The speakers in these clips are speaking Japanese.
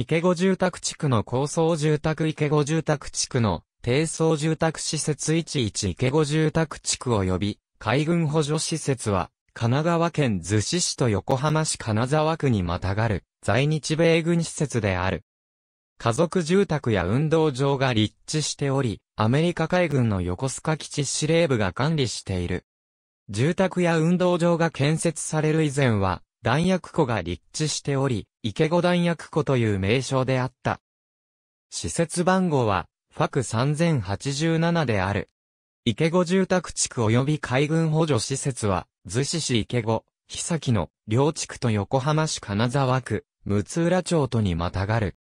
池子住宅地区の高層住宅池子住宅地区の低層住宅施設11池子住宅地区及び海軍補助施設は神奈川県逗子市と横浜市金沢区にまたがる在日米軍施設である。家族住宅や運動場が立地しており、アメリカ海軍の横須賀基地司令部が管理している。住宅や運動場が建設される以前は、弾薬庫が立地しており、池子弾薬庫という名称であった。施設番号は、ファク3087である。池子住宅地区及び海軍補助施設は、逗子市池子、久木の両地区と横浜市金沢区、六浦町とにまたがる。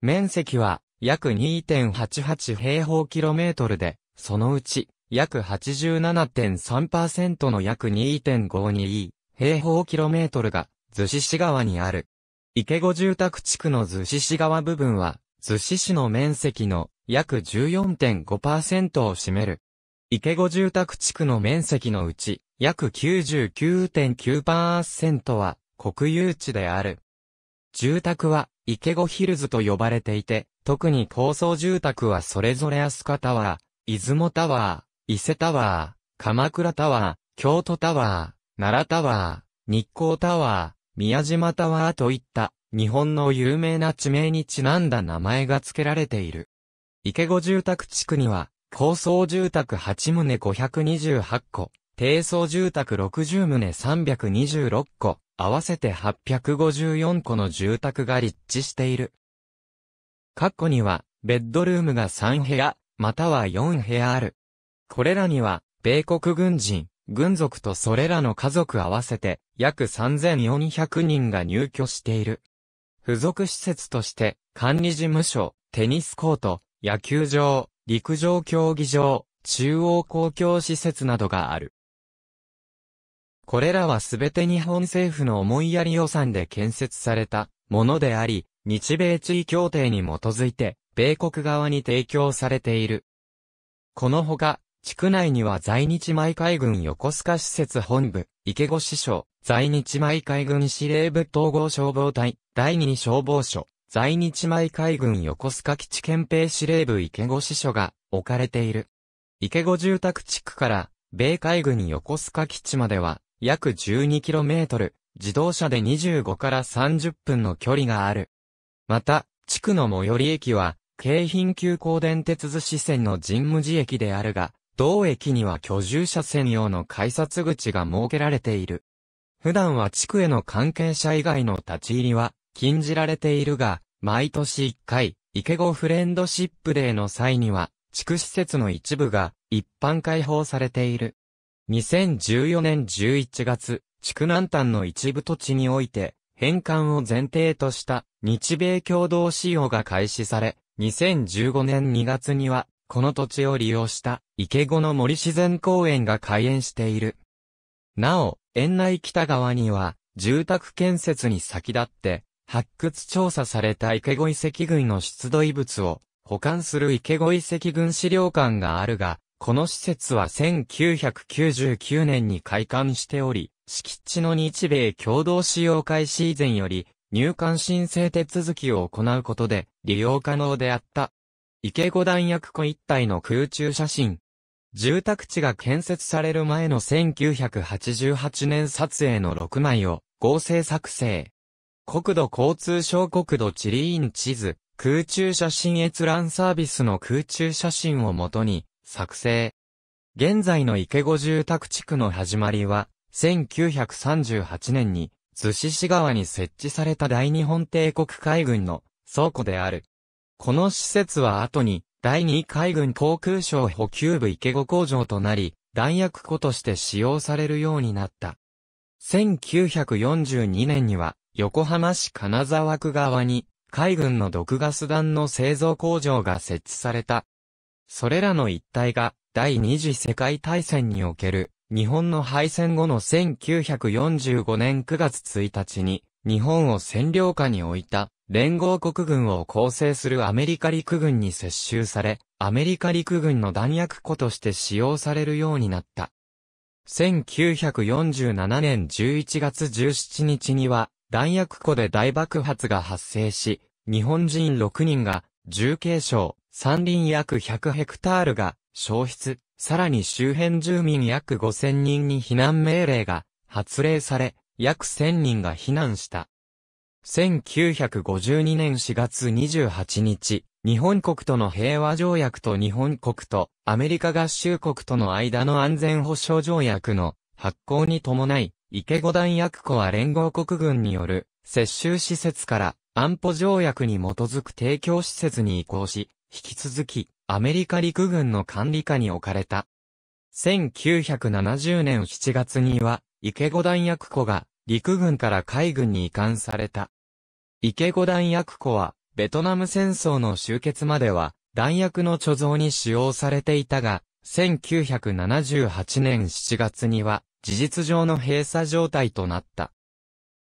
面積は約2.88平方キロメートルで、そのうち約87.3%の約2 5 2平方キロメートルが逗子市側にある。池子住宅地区の逗子市側部分は、逗子市の面積の約14.5%を占める。池子住宅地区の面積のうち、約99.9%は国有地である。住宅は池子ヒルズと呼ばれていて、特に高層住宅はそれぞれ飛鳥タワー、出雲タワー、伊勢タワー、鎌倉タワー、京都タワー、奈良タワー、日光タワー、宮島タワーといった日本の有名な地名にちなんだ名前が付けられている。池子住宅地区には、高層住宅8棟528個、低層住宅60棟326個、合わせて854個の住宅が立地している。括弧には、ベッドルームが3部屋、または4部屋ある。これらには、米国軍人、軍属とそれらの家族合わせて約3400人が入居している。付属施設として管理事務所、テニスコート、野球場、陸上競技場、中央公共施設などがある。これらはすべて日本政府の思いやり予算で建設されたものであり、日米地位協定に基づいて、米国側に提供されている。このほか、地区内には在日米海軍横須賀施設本部、池越所、在日米海軍司令部統合消防隊、第二消防署、在日米海軍横須賀基地憲兵司令部池越所が置かれている。池越住宅地区から米海軍横須賀基地までは約 12km、自動車で25から30分の距離がある。また、地区の最寄り駅は、京浜急行電鉄寿司線の神無寺駅であるが、同駅には居住者専用の改札口が設けられている。普段は地区への関係者以外の立ち入りは禁じられているが、毎年1回、池子フレンドシップデーの際には、地区施設の一部が一般開放されている。2014年11月、地区南端の一部土地において、返還を前提とした日米共同使用が開始され、2015年2月にはこの土地を利用した、池子の森自然公園が開園している。なお、園内北側には、住宅建設に先立って、発掘調査された池子遺跡群の出土遺物を保管する池子遺跡群資料館があるが、この施設は1999年に開館しており、敷地の日米共同使用開始以前より、入館申請手続きを行うことで利用可能であった。池五段役湖一帯の空中写真。住宅地が建設される前の1988年撮影の6枚を合成作成。国土交通省国土地理院地図、空中写真閲覧サービスの空中写真をもとに作成。現在の池子住宅地区の始まりは、1938年に、逗子市川に設置された大日本帝国海軍の倉庫である。この施設は後に、第2海軍航空省補給部池子工場となり、弾薬庫として使用されるようになった。1942年には、横浜市金沢区側に、海軍の毒ガス弾の製造工場が設置された。それらの一体が、第二次世界大戦における、日本の敗戦後の1945年9月1日に、日本を占領下に置いた、連合国軍を構成するアメリカ陸軍に接収され、アメリカ陸軍の弾薬庫として使用されるようになった。1947年11月17日には、弾薬庫で大爆発が発生し、日本人6人が重軽傷、山林約100ヘクタールが消失、さらに周辺住民約5000人に避難命令が発令され、約1000人が避難した。1952年4月28日、日本国との平和条約と日本国とアメリカ合衆国との間の安全保障条約の発行に伴い、池五段役庫は連合国軍による接収施設から安保条約に基づく提供施設に移行し、引き続きアメリカ陸軍の管理下に置かれた。1970年7月には池五段役庫が陸軍から海軍に移管された。池子弾薬庫は、ベトナム戦争の終結までは、弾薬の貯蔵に使用されていたが、1978年7月には、事実上の閉鎖状態となった。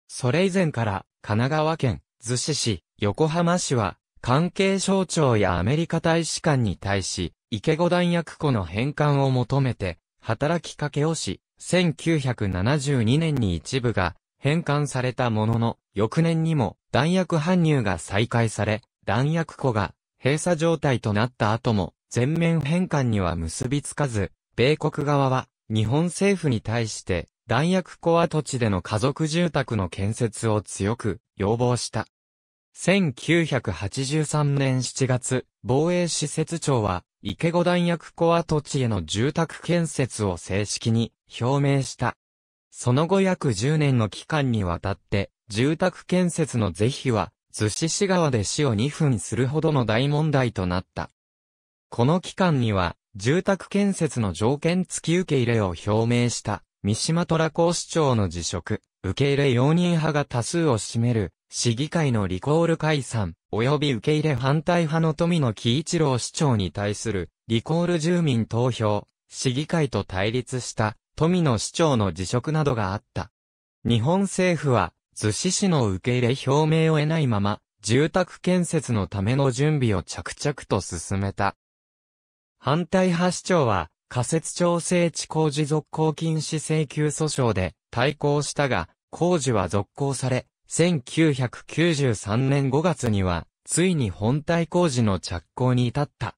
それ以前から、神奈川県、逗子市、横浜市は、関係省庁やアメリカ大使館に対し、池子弾薬庫の返還を求めて、働きかけをし、1972年に一部が返還されたものの、翌年にも弾薬搬入が再開され、弾薬庫が閉鎖状態となった後も全面返還には結びつかず、米国側は日本政府に対して弾薬庫跡地での家族住宅の建設を強く要望した。1983年7月、防衛施設庁は池五段役子跡地への住宅建設を正式に表明した。その後約10年の期間にわたって、住宅建設の是非は、逗子市川で市を2分するほどの大問題となった。この期間には、住宅建設の条件付き受け入れを表明した、三島虎公市長の辞職、受け入れ容認派が多数を占める、市議会のリコール解散、及び受け入れ反対派の富野喜一郎市長に対する、リコール住民投票、市議会と対立した、富野市長の辞職などがあった。日本政府は、逗子市の受け入れ表明を得ないまま、住宅建設のための準備を着々と進めた。反対派市長は、仮設調整地工事続行禁止請求訴訟で対抗したが、工事は続行され、1993年5月には、ついに本体工事の着工に至った。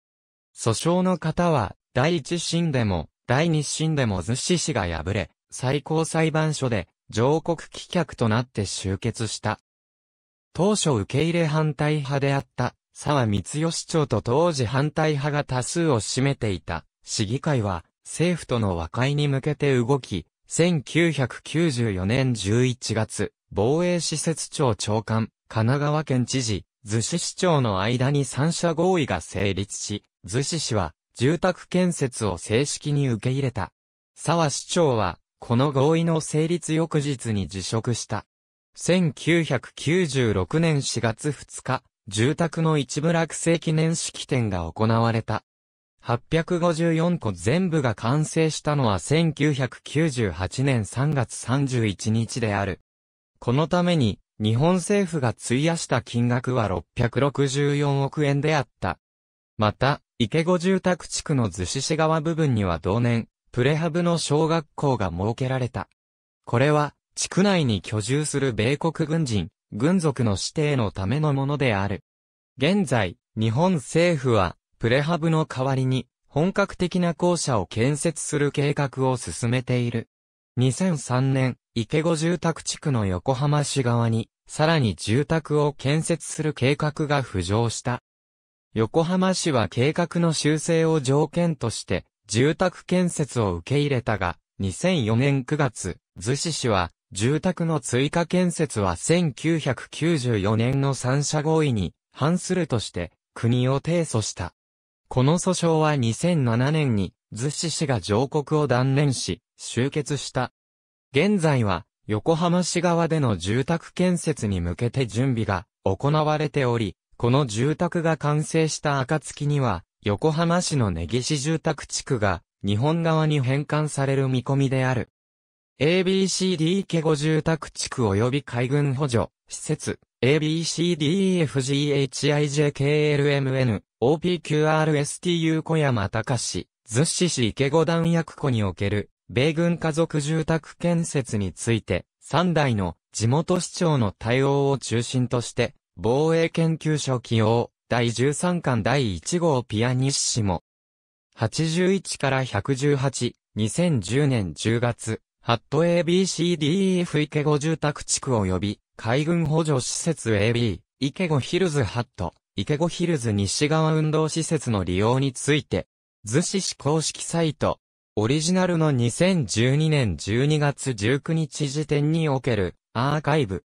訴訟の方は、第一審でも、第二審でも逗子市が敗れ、最高裁判所で、上告棄却となって終結した。当初受け入れ反対派であった、沢光義長と当時反対派が多数を占めていた、市議会は、政府との和解に向けて動き、1994年11月、防衛施設庁長官、神奈川県知事、逗子市長の間に三者合意が成立し、逗子市は住宅建設を正式に受け入れた。沢市長は、この合意の成立翌日に辞職した。1996年4月2日、住宅の一部落成記念式典が行われた。854個全部が完成したのは1998年3月31日である。このために、日本政府が費やした金額は664億円であった。また、池子住宅地区の逗子市側部分には同年、プレハブの小学校が設けられた。これは、地区内に居住する米国軍人、軍属の指定のためのものである。現在、日本政府は、プレハブの代わりに、本格的な校舎を建設する計画を進めている。2003年、池子住宅地区の横浜市側に、さらに住宅を建設する計画が浮上した。横浜市は計画の修正を条件として、住宅建設を受け入れたが、2004年9月、逗子市は、住宅の追加建設は1994年の三者合意に反するとして、国を提訴した。この訴訟は2007年に、逗子市が上告を断念し、終結した。現在は、横浜市側での住宅建設に向けて準備が行われており、この住宅が完成した暁には、横浜市の根岸住宅地区が日本側に返還される見込みである。ABCD ケゴ住宅地区及び海軍補助、施設、ABCDEFGHIJKLMN、OPQRSTU 小山隆史、逗子市池子弾薬庫における米軍家族住宅建設について、3代の地元市長の対応を中心として、防衛研究所起用、第13巻第1号ピアニッシモ。81から118、2010年10月、ハット ABCDEF 池子住宅地区及び、海軍補助施設 AB、池子ヒルズハット、池子ヒルズ西側運動施設の利用について、図志市公式サイト、オリジナルの2012年12月19日時点におけるアーカイブ。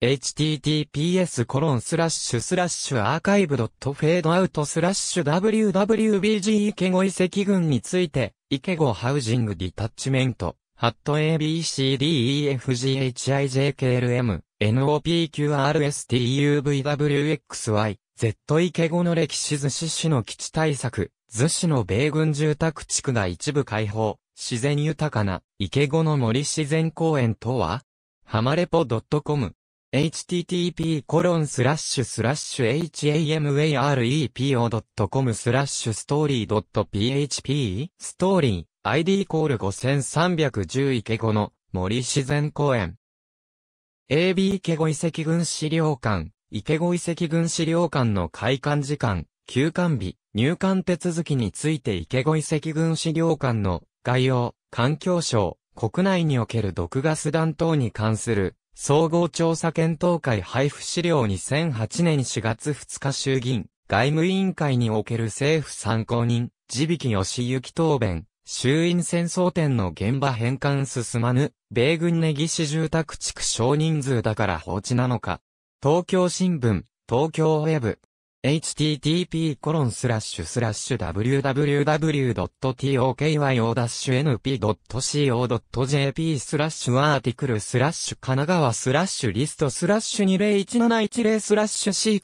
https コロンスラッシュスラッシュアーカイブドットフェードアウトスラッシュ wwbg 池子遺跡群について、池子ハウジングディタッチメント、ハット abcdefghijklm、nopqrstuvwxy、z 池子の歴史図志史の基地対策、逗子の米軍住宅地区が一部開放、自然豊かな、池子の森自然公園とはハマレポ .com http hamarepo.com スラッシュストーリー .php ストーリー ID コール5310池子の森自然公園 AB 池子遺跡群資料館池子遺跡群資料館の開館時間休館日、入館手続きについて池子遺跡軍資料館の概要、環境省、国内における毒ガス弾等に関する総合調査検討会配布資料2008年4月2日衆議院外務委員会における政府参考人、地引き義行答弁、衆院戦争点の現場返還進まぬ、米軍根岸住宅地区少人数だから放置なのか。東京新聞、東京ウェブ、http://www.tokyo-np.co.jp スラッシュアーティクルスラッシュ神奈川スラッシュリストスラッシュ201710スラッシュ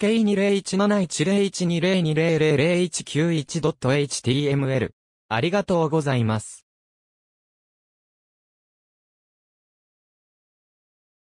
CK2017101202000191.html ありがとうございます。